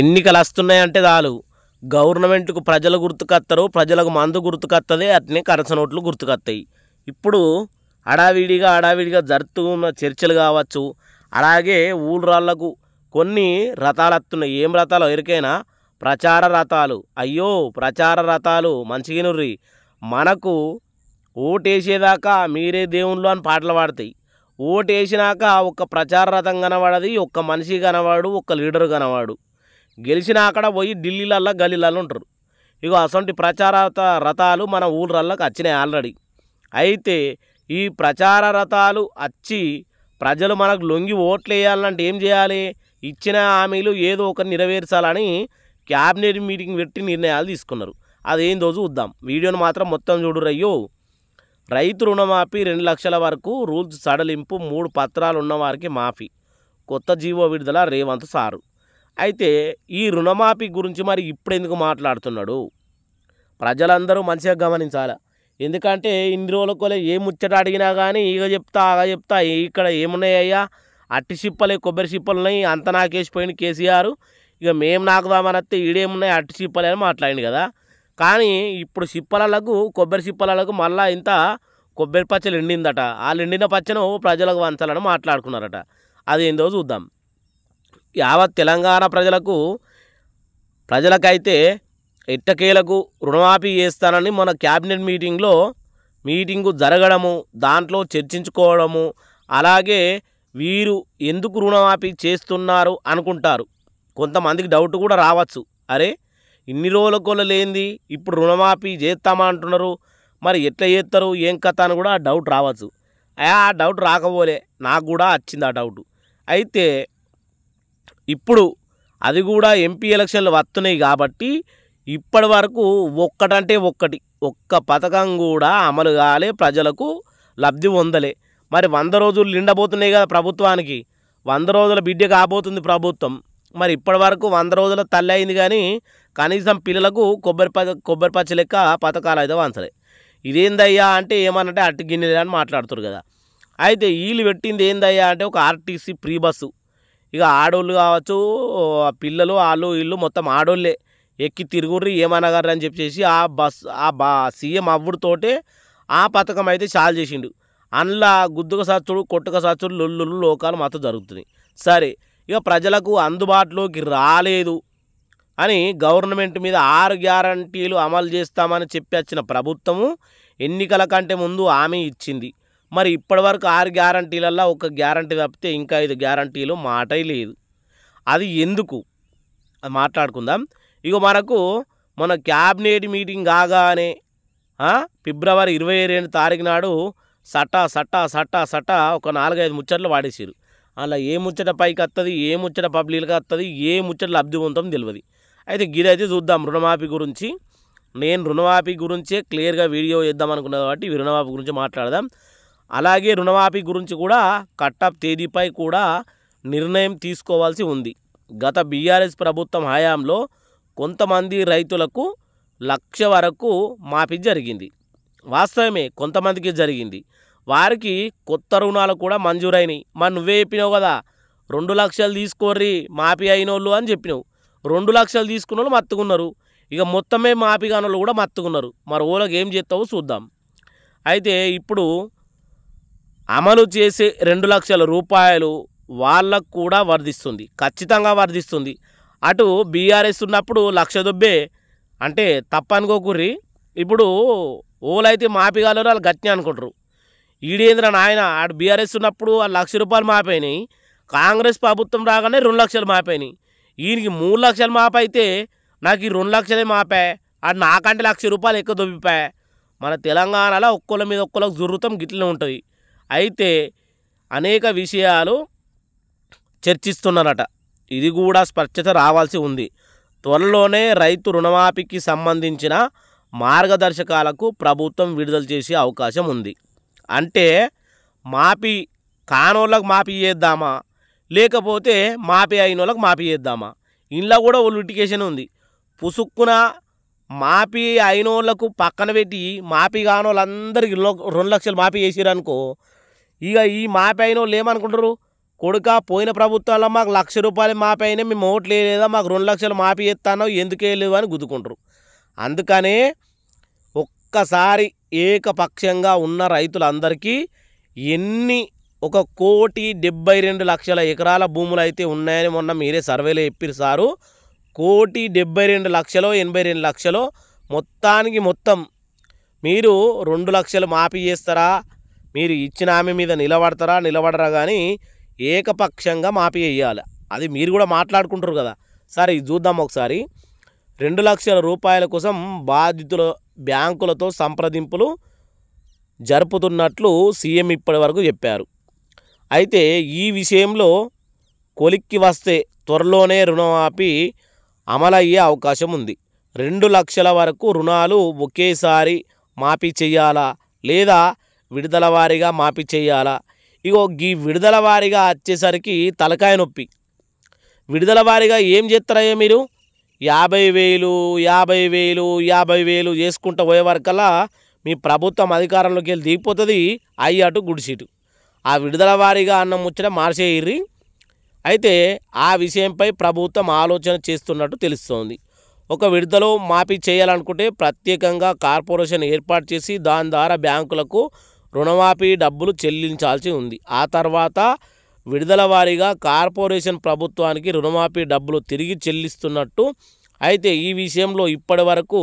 ఎన్నికలు వస్తున్నాయంటే చాలు గవర్నమెంట్కు ప్రజలు గుర్తుకత్తరు ప్రజలకు మందు గుర్తుకత్తది అట్నే కరస నోట్లు గుర్తుకత్తాయి ఇప్పుడు అడావిడిగా అడావిడిగా జరుపుతున్న చర్చలు కావచ్చు అలాగే ఊళ్ళకు కొన్ని రథాలు వస్తున్నాయి ఏం రథాలు ఎరికైనా ప్రచార రథాలు అయ్యో ప్రచార రథాలు మంచిగినుర్రి మనకు ఓటేసేదాకా మీరే దేవుళ్ళు అని పాటలు పాడతాయి ఓటేసినాక ఒక ప్రచార రథం కనబడది ఒక్క మనిషి కనవాడు ఒక్క లీడర్ కనవాడు గెలిచిన అక్కడ పోయి ఢిల్లీలల్లో గల్లీలలో ఉంటారు ఇక అసంటి ప్రచార రథాలు మన ఊళ్ళల్లోకి వచ్చినాయి ఆల్రెడీ అయితే ఈ ప్రచార రథాలు వచ్చి ప్రజలు మనకు లొంగి ఓట్లు వేయాలంటే ఏం చేయాలి ఇచ్చిన హామీలు ఏదో ఒకరు నెరవేర్చాలని క్యాబినెట్ మీటింగ్ పెట్టి నిర్ణయాలు తీసుకున్నారు రోజు చూద్దాం వీడియోను మాత్రం మొత్తం చూడురయ్యో రైతు రుణమాఫీ రెండు లక్షల వరకు రూల్స్ సడలింపు మూడు పత్రాలు ఉన్నవారికి మాఫీ కొత్త జీవో విడుదల రేవంత్ సారు అయితే ఈ రుణమాఫీ గురించి మరి ఇప్పుడు ఎందుకు మాట్లాడుతున్నాడు ప్రజలందరూ మంచిగా గమనించాలి ఎందుకంటే ఇన్ని రోజులకోలే ఏ ముచ్చట అడిగినా కానీ ఇక చెప్తా ఆగ చెప్తా ఇక్కడ ఏమున్నాయ్యా అట్టి సిప్పలే కొబ్బరి సిప్పలు ఉన్నాయి అంత నాకేసిపోయింది కేసీఆర్ ఇక మేము నాకుదామని నాకుదామనస్తే ఈడేమున్నాయి అట్టి సిప్పలే అని మాట్లాడింది కదా కానీ ఇప్పుడు సిప్పలకు కొబ్బరి సిప్పలకు మళ్ళా ఇంత కొబ్బరి పచ్చలు ఎండిందట వాళ్ళు ఎండిన పచ్చను ప్రజలకు వంచాలని మాట్లాడుకున్నారట ఏందో చూద్దాం యావత్ తెలంగాణ ప్రజలకు ప్రజలకైతే ఎట్టకేలకు రుణమాఫీ చేస్తానని మన క్యాబినెట్ మీటింగ్లో మీటింగు జరగడము దాంట్లో చర్చించుకోవడము అలాగే వీరు ఎందుకు రుణమాఫీ చేస్తున్నారు అనుకుంటారు కొంతమందికి డౌట్ కూడా రావచ్చు అరే ఇన్ని రోజుల లేనిది ఇప్పుడు రుణమాఫీ అంటున్నారు మరి ఎట్లా చేస్తారు ఏం కథ అని కూడా డౌట్ రావచ్చు ఆ డౌట్ రాకపోలే నాకు కూడా వచ్చింది ఆ డౌట్ అయితే ఇప్పుడు అది కూడా ఎంపీ ఎలక్షన్లు వస్తున్నాయి కాబట్టి ఇప్పటి వరకు ఒక్కటంటే ఒక్కటి ఒక్క పథకం కూడా అమలు కాలే ప్రజలకు లబ్ధి పొందలే మరి వంద రోజులు నిండబోతున్నాయి కదా ప్రభుత్వానికి వంద రోజుల బిడ్డ కాబోతుంది ప్రభుత్వం మరి ఇప్పటి వరకు వంద రోజుల తల్లి అయింది కానీ కనీసం పిల్లలకు కొబ్బరి ప కొబ్బరి పచ్చ లెక్క పథకాలు అయితే వంచలే ఇదేందయ్యా అంటే ఏమన్నట్టే అట్టి గిన్నెలు అని మాట్లాడుతారు కదా అయితే వీళ్ళు పెట్టింది ఏందయ్యా అంటే ఒక ఆర్టీసీ ఫ్రీ బస్సు ఇక ఆడోళ్ళు కావచ్చు పిల్లలు వాళ్ళు వీళ్ళు మొత్తం ఆడోళ్ళే ఎక్కి తిరుగుర్రి ఏమనగర్రు అని చెప్పేసి ఆ బస్ ఆ బా సీఎం అవ్వుడితోటే ఆ పథకం అయితే చాలు చేసిండు అందులో గుద్దుక సచ్చుడు కొట్టుక సచ్చుడు లొల్లు లోకాలు మాత్రం జరుగుతున్నాయి సరే ఇక ప్రజలకు అందుబాటులోకి రాలేదు అని గవర్నమెంట్ మీద ఆరు గ్యారంటీలు అమలు చేస్తామని చెప్పి వచ్చిన ప్రభుత్వము ఎన్నికల కంటే ముందు హామీ ఇచ్చింది మరి ఇప్పటివరకు ఆరు గ్యారంటీలల్లో ఒక గ్యారంటీ తప్పితే ఇంకా ఐదు గ్యారంటీలు మాట లేదు అది ఎందుకు అది మాట్లాడుకుందాం ఇక మనకు మన క్యాబినెట్ మీటింగ్ కాగానే ఫిబ్రవరి ఇరవై రెండు తారీఖు నాడు సటా సటా సటా సటా ఒక నాలుగైదు ముచ్చట్లు వాడేసారు అలా ఏ ముచ్చట పైకి వస్తుంది ఏ ముచ్చట పబ్లిక్గా వస్తుంది ఏ ముచ్చట లబ్ధి పొందుతాం తెలియదు అయితే గిరైతే చూద్దాం రుణమాఫీ గురించి నేను రుణమాఫీ గురించే క్లియర్గా వీడియో చేద్దాం అనుకున్నా కాబట్టి రుణమాఫీ గురించి మాట్లాడదాం అలాగే రుణమాఫీ గురించి కూడా కట్టప్ తేదీపై కూడా నిర్ణయం తీసుకోవాల్సి ఉంది గత బీఆర్ఎస్ ప్రభుత్వం హయాంలో కొంతమంది రైతులకు లక్ష వరకు మాఫీ జరిగింది వాస్తవమే కొంతమందికి జరిగింది వారికి కొత్త రుణాలు కూడా మంజూరైనాయి మరి నువ్వే చెప్పినావు కదా రెండు లక్షలు తీసుకోర్రి మాఫీ అయినోళ్ళు అని చెప్పినావు రెండు లక్షలు తీసుకున్న వాళ్ళు మత్తుకున్నారు ఇక మొత్తమే మాఫీ కాని వాళ్ళు కూడా మత్తుకున్నారు మరి ఓలకి ఏం చేస్తావో చూద్దాం అయితే ఇప్పుడు అమలు చేసే రెండు లక్షల రూపాయలు వాళ్ళకు కూడా వర్ధిస్తుంది ఖచ్చితంగా వర్ధిస్తుంది అటు బీఆర్ఎస్ ఉన్నప్పుడు లక్ష దొబ్బే అంటే తప్పనుకోకుర్రి ఇప్పుడు ఓలైతే మాపిగాలో వాళ్ళు గట్టినే అనుకుంటారు ఈడేంద్ర నాయన ఆడు బీఆర్ఎస్ ఉన్నప్పుడు ఆ లక్ష రూపాయలు మాపోయినాయి కాంగ్రెస్ ప్రభుత్వం రాగానే రెండు లక్షలు మాపోయినాయి ఈయనకి మూడు లక్షలు మాపైతే నాకు ఈ రెండు లక్షలే మాపే ఆడు నాకంటే లక్ష రూపాయలు ఎక్కువ దొబ్బిపాయ మన తెలంగాణలో ఒక్కళ్ళ మీద ఒక్కళ్ళకి జుర్రుతం గిట్లనే ఉంటుంది అయితే అనేక విషయాలు చర్చిస్తున్నారట ఇది కూడా స్పష్టత రావాల్సి ఉంది త్వరలోనే రైతు రుణమాఫీకి సంబంధించిన మార్గదర్శకాలకు ప్రభుత్వం విడుదల చేసే అవకాశం ఉంది అంటే మాఫీ కానోళ్ళకు మాఫీ చేద్దామా లేకపోతే మాఫీ అయిన వాళ్ళకి మాఫీ చేద్దామా ఇంట్లో కూడా ఓ లిటికేషన్ ఉంది పుసుక్కున మాఫీ అయిన వాళ్ళకు పక్కన పెట్టి మాఫీ కానోళ్ళందరికీ రెండు లక్షలు మాఫీ చేసిరనుకో ఇక ఈ మాపైన లేమనుకుంటారు కొడుక పోయిన ప్రభుత్వాల్లో మాకు లక్ష రూపాయలు మాపైన మేము ఓట్లు వేయలేదా మాకు రెండు లక్షలు మాపి ఎత్తానో ఎందుకు వేయలేదు అని గుద్దుకుంటారు అందుకనే ఒక్కసారి ఏకపక్షంగా ఉన్న రైతులందరికీ ఎన్ని ఒక కోటి డెబ్బై రెండు లక్షల ఎకరాల భూములు అయితే ఉన్నాయని మొన్న మీరే సర్వేలో చెప్పారు సారు కోటి డెబ్బై రెండు లక్షలో ఎనభై రెండు లక్షలో మొత్తానికి మొత్తం మీరు రెండు లక్షలు మాఫీ చేస్తారా మీరు ఇచ్చిన ఆమె మీద నిలబడతారా నిలబడరా కానీ ఏకపక్షంగా మాఫీ వేయాలి అది మీరు కూడా మాట్లాడుకుంటారు కదా సరే చూద్దాం ఒకసారి రెండు లక్షల రూపాయల కోసం బాధితుల బ్యాంకులతో సంప్రదింపులు జరుపుతున్నట్లు సీఎం ఇప్పటి వరకు చెప్పారు అయితే ఈ విషయంలో కొలిక్కి వస్తే త్వరలోనే రుణమాఫీ అమలయ్యే అవకాశం ఉంది రెండు లక్షల వరకు రుణాలు ఒకేసారి మాఫీ చేయాలా లేదా విడుదల వారీగా మాపి చేయాలా ఇగో ఈ విడుదల వారీగా వచ్చేసరికి తలకాయ నొప్పి విడుదల వారీగా ఏం చేస్తారయ్యా మీరు యాభై వేలు యాభై వేలు యాభై వేలు చేసుకుంటూ పోయే వరకల్లా మీ ప్రభుత్వం అధికారంలోకి వెళ్ళి దిగిపోతుంది అయ్యి అటు గుడిసీటు ఆ విడుదల వారీగా అన్నం ముచ్చట మార్చేయర్రి అయితే ఆ విషయంపై ప్రభుత్వం ఆలోచన చేస్తున్నట్టు తెలుస్తోంది ఒక విడుదల మాఫీ చేయాలనుకుంటే ప్రత్యేకంగా కార్పొరేషన్ ఏర్పాటు చేసి దాని ద్వారా బ్యాంకులకు రుణమాఫీ డబ్బులు చెల్లించాల్సి ఉంది ఆ తర్వాత విడుదల వారీగా కార్పొరేషన్ ప్రభుత్వానికి రుణమాఫీ డబ్బులు తిరిగి చెల్లిస్తున్నట్టు అయితే ఈ విషయంలో ఇప్పటి వరకు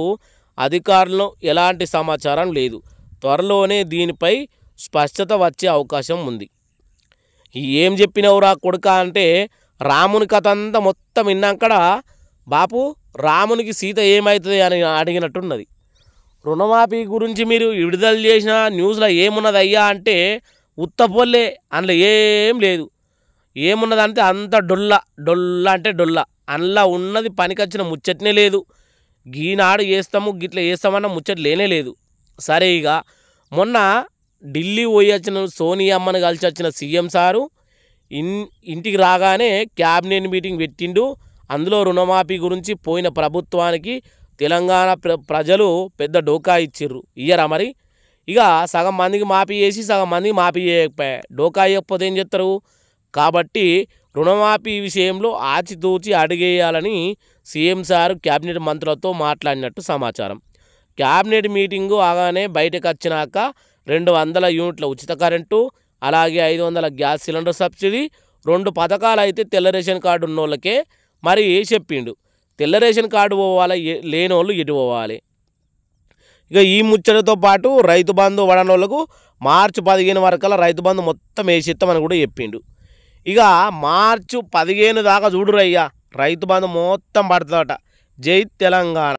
అధికారులు ఎలాంటి సమాచారం లేదు త్వరలోనే దీనిపై స్పష్టత వచ్చే అవకాశం ఉంది ఏం చెప్పినవురా కొడుక అంటే రాముని కథ అంతా మొత్తం విన్నాకడ బాపు రామునికి సీత ఏమవుతుంది అని అడిగినట్టున్నది రుణమాఫీ గురించి మీరు విడుదల చేసిన న్యూస్లో ఏమున్నదయ్యా అంటే ఉత్తపోలే అందులో ఏం లేదు ఏమున్నదంటే అంత డొల్ల డొల్ల అంటే డొల్ల అందులో ఉన్నది పనికొచ్చిన ముచ్చట్నే లేదు గీనాడు వేస్తాము గిట్లా వేస్తామన్న ముచ్చట్ లేనే లేదు సరే ఇక మొన్న ఢిల్లీ పోయి వచ్చిన అమ్మను కలిసి వచ్చిన సీఎం సారు ఇన్ ఇంటికి రాగానే క్యాబినెట్ మీటింగ్ పెట్టిండు అందులో రుణమాఫీ గురించి పోయిన ప్రభుత్వానికి తెలంగాణ ప్ర ప్రజలు పెద్ద డోకా ఇచ్చిర్రు ఇయ్యరా మరి ఇక సగం మందికి మాఫీ చేసి సగం మందికి మాఫీ చేయకపోయా డోకా ఇవ్వకపోతే ఏం చేస్తారు కాబట్టి రుణమాఫీ విషయంలో ఆచితూచి అడిగేయాలని సీఎం సార్ క్యాబినెట్ మంత్రులతో మాట్లాడినట్టు సమాచారం క్యాబినెట్ మీటింగు ఆగానే బయటకు వచ్చినాక రెండు వందల యూనిట్ల ఉచిత కరెంటు అలాగే ఐదు వందల గ్యాస్ సిలిండర్ సబ్సిడీ రెండు పథకాలు అయితే తెల్ల రేషన్ కార్డు ఉన్నోళ్ళకే మరి చెప్పిండు తెల్ల రేషన్ కార్డు పోవాలి లేనోళ్ళు ఎటు పోవాలి ఇక ఈ ముచ్చటతో పాటు రైతు బంధు వాళ్ళకు మార్చి పదిహేను వరకల్లా రైతు బంధు మొత్తం వేసిస్తామని కూడా చెప్పిండు ఇక మార్చి పదిహేను దాకా చూడురయ్యా రైతు బంధు మొత్తం పడుతుందట జై తెలంగాణ